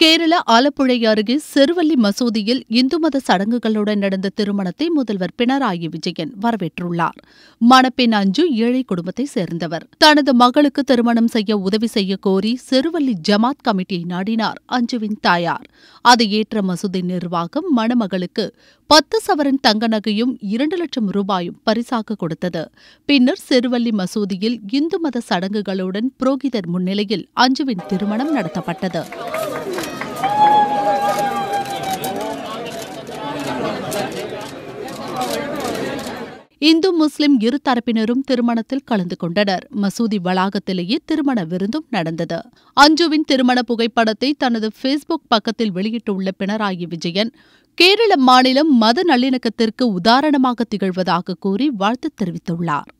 கேரள ஆலப்புழை அருகே செருவல்லி மசூதியில் இந்து மத சடங்குகளுடன் நடந்த திருமணத்தை முதல்வர் பினராயி விஜயன் வரவேற்றுள்ளார் மணப்பெண் அஞ்சு ஏழை குடும்பத்தை சேர்ந்தவர் தனது மகளுக்கு திருமணம் செய்ய உதவி செய்ய கோரி செருவல்லி ஜமாத் கமிட்டியை நாடினார் அஞ்சுவின் தாயார் அதை ஏற்ற மசூதி நிர்வாகம் மணமகளுக்கு பத்து சவரன் தங்க நகையும் இரண்டு லட்சம் ரூபாயும் பரிசாக கொடுத்தது பின்னர் செருவல்லி மசூதியில் இந்து மத சடங்குகளுடன் புரோகிதர் முன்னிலையில் அஞ்சுவின் திருமணம் நடத்தப்பட்டது இந்து முஸ்லிம் இரு தரப்பினரும் திருமணத்தில் கலந்து கொண்டனர் மசூதி வளாகத்திலேயே திருமண விருந்தும் நடந்தது அஞ்சுவின் திருமண புகைப்படத்தை தனது ஃபேஸ்புக் பக்கத்தில் வெளியிட்டுள்ள பினராயி விஜயன் கேரள மாநிலம் மத நல்லிணக்கத்திற்கு உதாரணமாக திகழ்வதாக கூறி வாழ்த்து தெரிவித்துள்ளார்